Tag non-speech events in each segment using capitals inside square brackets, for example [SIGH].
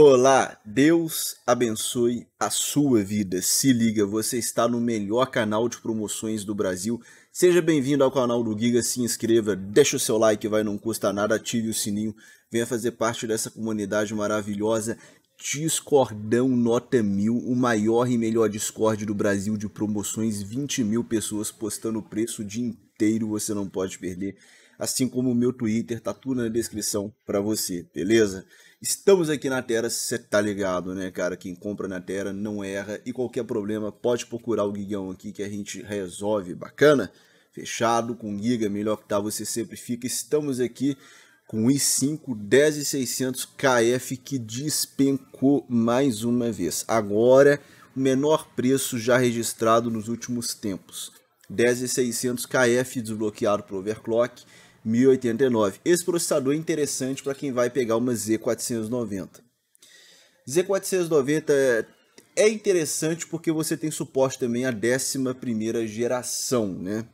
Olá, Deus abençoe a sua vida. Se liga, você está no melhor canal de promoções do Brasil. Seja bem-vindo ao canal do Giga, se inscreva, deixa o seu like, vai, não custa nada, ative o sininho, venha fazer parte dessa comunidade maravilhosa. Discordão nota mil, o maior e melhor Discord do Brasil de promoções, 20 mil pessoas postando o preço o dia inteiro, você não pode perder. Assim como o meu Twitter, tá tudo na descrição para você, beleza? Estamos aqui na Terra, você tá ligado, né, cara? Quem compra na Terra não erra e qualquer problema pode procurar o Guigão aqui que a gente resolve, bacana? Fechado com Giga, melhor que tá, você sempre fica. Estamos aqui com o i5 10600 KF que despencou mais uma vez. Agora, o menor preço já registrado nos últimos tempos. 10600 KF desbloqueado para overclock 1089. Esse processador é interessante para quem vai pegar uma Z490. Z490 é interessante porque você tem suporte também à 11ª geração, né?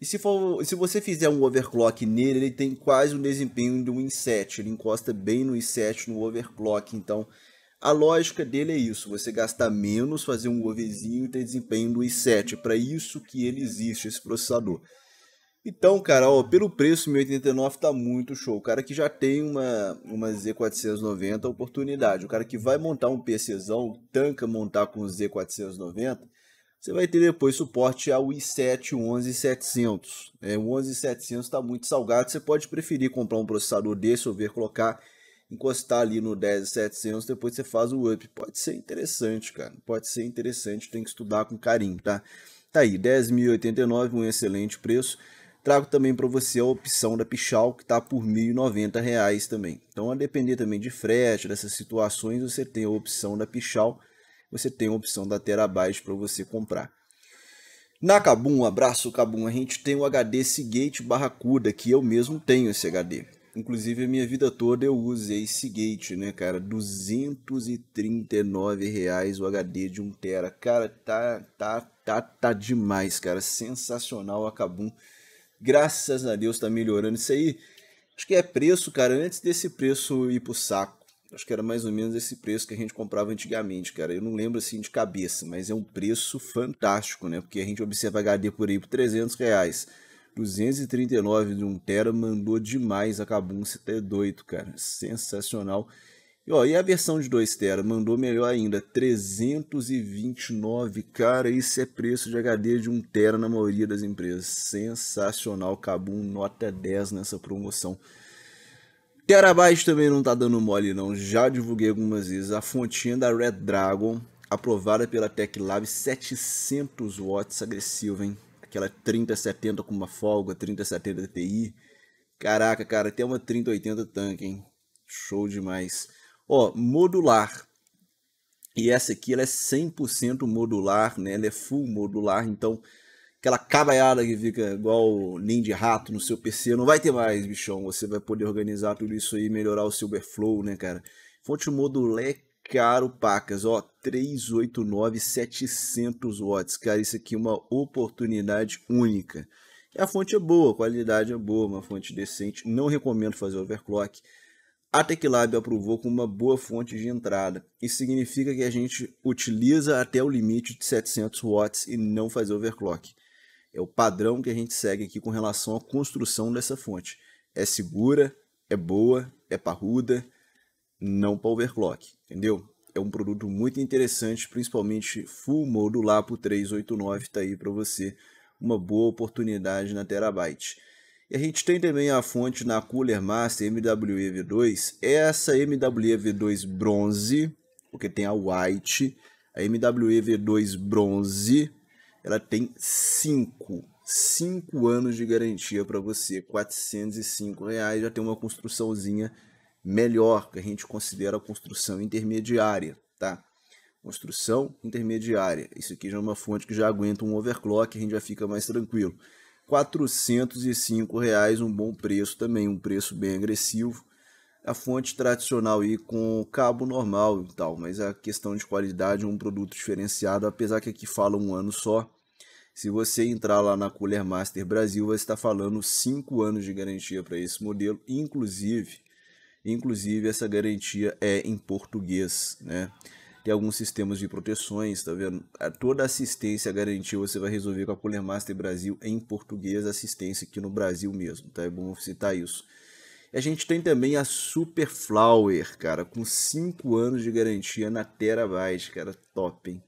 E se, for, se você fizer um overclock nele, ele tem quase o desempenho de um i7, ele encosta bem no i7 no overclock, então a lógica dele é isso, você gastar menos, fazer um overzinho e ter desempenho do i7, é para isso que ele existe, esse processador. Então, cara, ó, pelo preço, 1089 tá muito show. O cara que já tem uma, uma Z490 oportunidade. O cara que vai montar um PCzão, tanca montar com Z490, você vai ter depois suporte ao i7 11700. É, o 11700 está muito salgado, você pode preferir comprar um processador desse ou ver colocar, encostar ali no 10700, depois você faz o up. Pode ser interessante, cara. Pode ser interessante, tem que estudar com carinho, tá? Tá aí, 10.089, um excelente preço. Trago também para você a opção da Pichal, que está por R$ 1.090 reais também. Então, a depender também de frete, dessas situações, você tem a opção da Pichal, você tem a opção da Terabyte para você comprar. Na Kabum, abraço Kabum, a gente tem o HD Seagate Barracuda, que eu mesmo tenho esse HD. Inclusive, a minha vida toda eu usei Seagate, né, cara? 239 reais o HD de 1 tera. Cara, tá, tá, tá, tá demais, cara. Sensacional a Kabum. Graças a Deus tá melhorando isso aí. Acho que é preço, cara, antes desse preço ir pro saco. Acho que era mais ou menos esse preço que a gente comprava antigamente, cara. Eu não lembro assim de cabeça, mas é um preço fantástico, né? Porque a gente observa HD por aí por 300 reais. 239 de um tera mandou demais acabou um você tá doido, cara. Sensacional. E, ó, e a versão de 2 tera mandou melhor ainda, 329, cara, isso é preço de HD de 1 tera na maioria das empresas. Sensacional, Kabum, nota 10 nessa promoção. Terabyte também não tá dando mole não, já divulguei algumas vezes, a fontinha da Red Dragon, aprovada pela TechLab, 700 watts agressiva, hein? Aquela 3070 com uma folga, 3070 Ti. Caraca, cara, até uma 3080 tanque, hein? Show demais. Ó, modular. E essa aqui ela é 100% modular, né? Ela é full modular, então aquela cabaiada que fica igual ninho de rato no seu PC, não vai ter mais, bichão. Você vai poder organizar tudo isso aí, melhorar o seu overflow, né, cara? Fonte modular é caro, pacas, ó, 389 700 watts, cara, isso aqui é uma oportunidade única. E a fonte é boa, a qualidade é boa, uma fonte decente, não recomendo fazer overclock a TechLab aprovou como uma boa fonte de entrada. Isso significa que a gente utiliza até o limite de 700 watts e não faz overclock. É o padrão que a gente segue aqui com relação à construção dessa fonte. É segura, é boa, é parruda, não para overclock, entendeu? É um produto muito interessante, principalmente full modular Lapo 389 está aí para você, uma boa oportunidade na Terabyte a gente tem também a fonte na Cooler Master MWEV2, essa MWEV2 bronze, porque tem a white, a MWEV2 bronze, ela tem 5 5 anos de garantia para você, 405 reais, já tem uma construçãozinha melhor, que a gente considera a construção intermediária, tá? Construção intermediária. Isso aqui já é uma fonte que já aguenta um overclock, a gente já fica mais tranquilo. 405 reais, um bom preço também, um preço bem agressivo. A fonte tradicional e com cabo normal e tal, mas é a questão de qualidade é um produto diferenciado, apesar que aqui fala um ano só. Se você entrar lá na Cooler Master Brasil, vai estar falando 5 anos de garantia para esse modelo, inclusive, inclusive essa garantia é em português, né? tem alguns sistemas de proteções, tá vendo? Toda assistência garantia você vai resolver com a Cooler Master Brasil em português, assistência aqui no Brasil mesmo, tá? É bom citar isso. a gente tem também a Super Flower, cara, com 5 anos de garantia na Terabyte, cara, top, hein?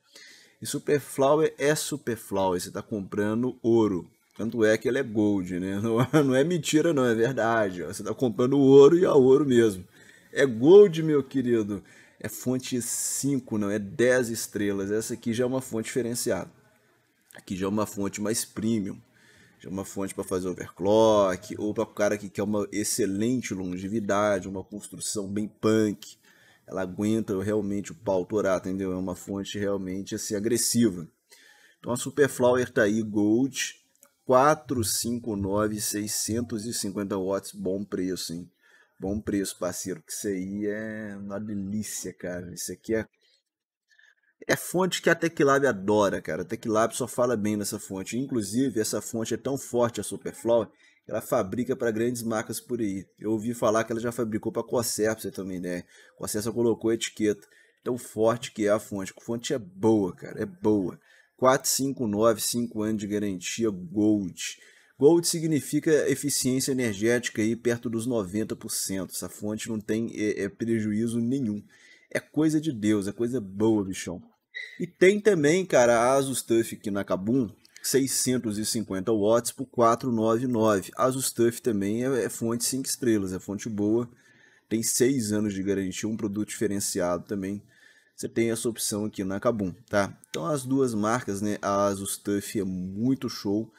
E Super Flower é Super Flower, você tá comprando ouro. Tanto é que ela é gold, né? [LAUGHS] Não, é mentira, não, é verdade. Ó. Você tá comprando ouro e é ouro mesmo. É gold, meu querido é fonte 5, não é 10 estrelas. Essa aqui já é uma fonte diferenciada. Aqui já é uma fonte mais premium, já é uma fonte para fazer overclock, ou para o cara que quer uma excelente longevidade, uma construção bem punk. Ela aguenta realmente o pau torar, entendeu? É uma fonte realmente assim, agressiva. Então a Superflower tá aí, Gold, 459, 650 watts, bom preço, hein? Bom preço, parceiro, que isso aí é uma delícia, cara. Isso aqui é é fonte que a TechLab adora, cara. A TechLab só fala bem nessa fonte. Inclusive, essa fonte é tão forte, a Superflow, que ela fabrica para grandes marcas por aí. Eu ouvi falar que ela já fabricou para Corsair, pra você também, né? A Corsair só colocou a etiqueta. Tão forte que é a fonte. A fonte é boa, cara, é boa. 459, 5 anos de garantia Gold. Gold significa eficiência energética aí perto dos 90%. Essa fonte não tem é, é prejuízo nenhum. É coisa de Deus, é coisa boa, bichão. E tem também, cara, a Asus Tuff aqui na Kabum, 650 watts por 499. Asus Tuff também é, é fonte 5 estrelas, é fonte boa. Tem 6 anos de garantia, um produto diferenciado também você tem essa opção aqui na Kabum, tá? Então as duas marcas, né? A Asus TUF é muito show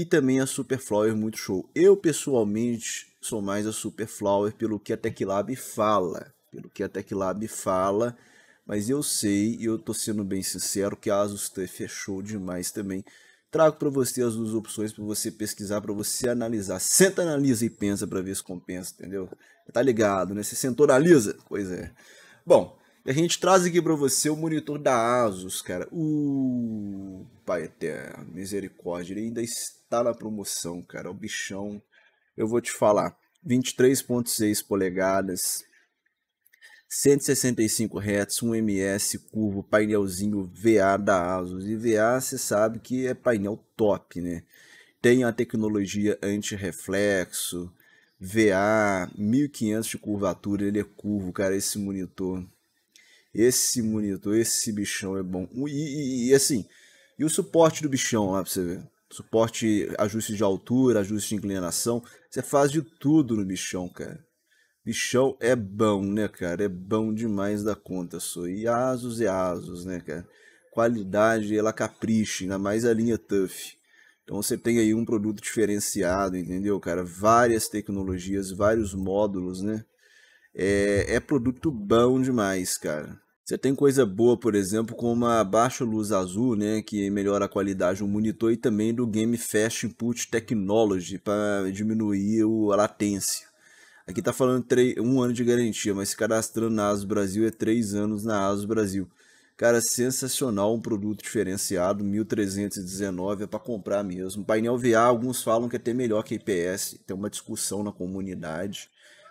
e também a Super Flower muito show. Eu pessoalmente sou mais a Super Flower pelo que a TechLab fala, pelo que a TechLab fala, mas eu sei e eu tô sendo bem sincero que a Asus TUF é show demais também. Trago para você as duas opções para você pesquisar, para você analisar. Senta, analisa e pensa para ver se compensa, entendeu? Tá ligado, né? Você sentou, analisa? Pois é. Bom, a gente traz aqui para você o monitor da Asus, cara. O Pai eterno, misericórdia, ele ainda está na promoção, cara. O bichão, eu vou te falar, 23.6 polegadas, 165 Hz, 1 ms curvo, painelzinho VA da ASUS. E VA você sabe que é painel top, né? Tem a tecnologia anti-reflexo, VA, 1500 de curvatura, ele é curvo, cara, esse monitor. Esse monitor, esse bichão é bom. E, e, e assim, e o suporte do bichão lá pra você ver. Suporte, ajuste de altura, ajuste de inclinação. Você faz de tudo no bichão, cara. Bichão é bom, né, cara? É bom demais da conta, só. E asos, e asos, né, cara? Qualidade, ela capricha, ainda mais a linha Tough. Então você tem aí um produto diferenciado, entendeu, cara? Várias tecnologias, vários módulos, né? É, é produto bom demais, cara. Você tem coisa boa, por exemplo, como uma baixa luz azul, né, que melhora a qualidade do monitor e também do Game Fast Input Technology para diminuir a latência. Aqui está falando um ano de garantia, mas se cadastrando na ASUS Brasil é três anos na ASUS Brasil. Cara, sensacional, um produto diferenciado, 1319 é para comprar mesmo. Painel VA, alguns falam que é até melhor que IPS, tem uma discussão na comunidade.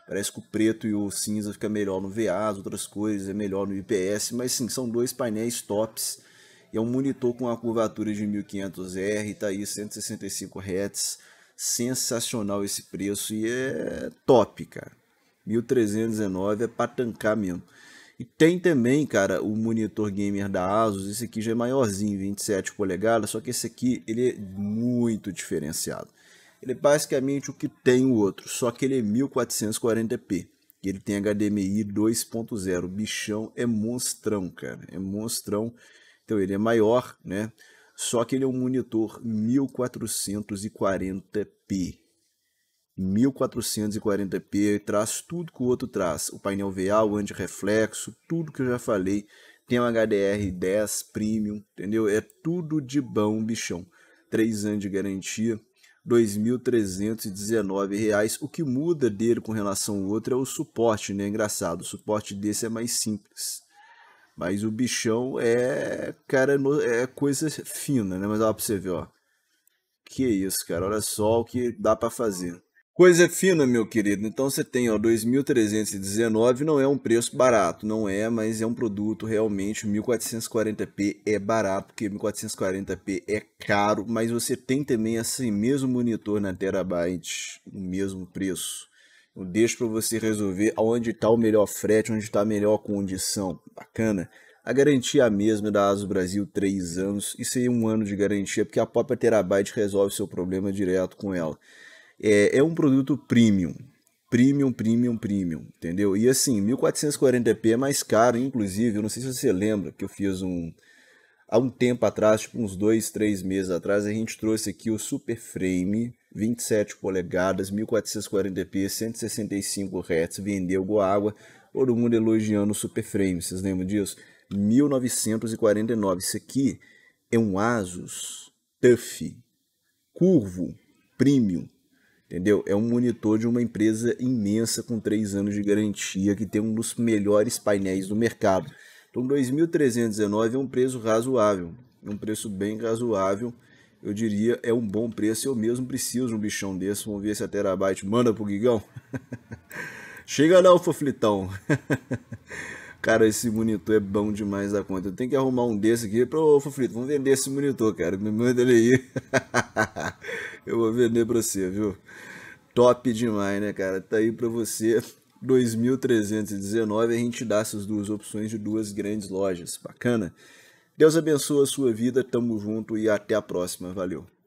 Parece que o preto e o cinza fica melhor no VA, as outras cores é melhor no IPS, mas sim, são dois painéis tops. E é um monitor com uma curvatura de 1500R, tá aí 165 Hz. Sensacional esse preço e é top, cara. 1319 é para tancar mesmo. E tem também, cara, o monitor gamer da Asus, esse aqui já é maiorzinho, 27 polegadas, só que esse aqui ele é muito diferenciado ele é basicamente o que tem o outro, só que ele é 1440p. E ele tem HDMI 2.0. bichão é monstrão, cara. É monstrão. Então ele é maior, né? Só que ele é um monitor 1440p. 1440p traz tudo que o outro traz. O painel VA, o anti-reflexo, tudo que eu já falei. Tem um HDR 10 Premium, entendeu? É tudo de bom, bichão. 3 anos de garantia R$ 2.319, o que muda dele com relação ao outro é o suporte, né? Engraçado, o suporte desse é mais simples. Mas o bichão é, cara, é coisa fina, né? Mas dá pra você ver, ó. Que isso, cara, olha só o que dá para fazer. Coisa fina, meu querido. Então você tem, ó, 2.319, não é um preço barato, não é, mas é um produto realmente 1440p é barato, porque 1440p é caro, mas você tem também esse mesmo monitor na terabyte, o mesmo preço. Eu deixo para você resolver onde está o melhor frete, onde está a melhor condição. Bacana. A garantia é a mesma da ASUS Brasil, 3 anos. Isso aí é um ano de garantia, porque a própria Terabyte resolve seu problema direto com ela é, é um produto premium. Premium, premium, premium, entendeu? E assim, 1440p é mais caro, inclusive, eu não sei se você lembra que eu fiz um, há um tempo atrás, tipo uns dois, três meses atrás, a gente trouxe aqui o Super Frame 27 polegadas, 1440p, 165 Hz, vendeu água, todo mundo elogiando o Super Frame, vocês lembram disso? 1949, isso aqui é um Asus TUF, curvo, premium, entendeu? É um monitor de uma empresa imensa com 3 anos de garantia que tem um dos melhores painéis do mercado. Então 2.319 é um preço razoável, é um preço bem razoável. Eu diria é um bom preço, eu mesmo preciso de um bichão desse. Vamos ver se a Terabyte manda pro Gigão. [LAUGHS] Chega lá, foflitão. [LAUGHS] cara, esse monitor é bom demais da conta. Eu tenho que arrumar um desse aqui para o Foflito. Vamos vender esse monitor, cara. Me manda ele aí. [LAUGHS] Eu vou vender pra você, viu? Top demais, né, cara? Tá aí pra você. 2.319, a gente dá essas duas opções de duas grandes lojas. Bacana? Deus abençoe a sua vida, tamo junto e até a próxima. Valeu!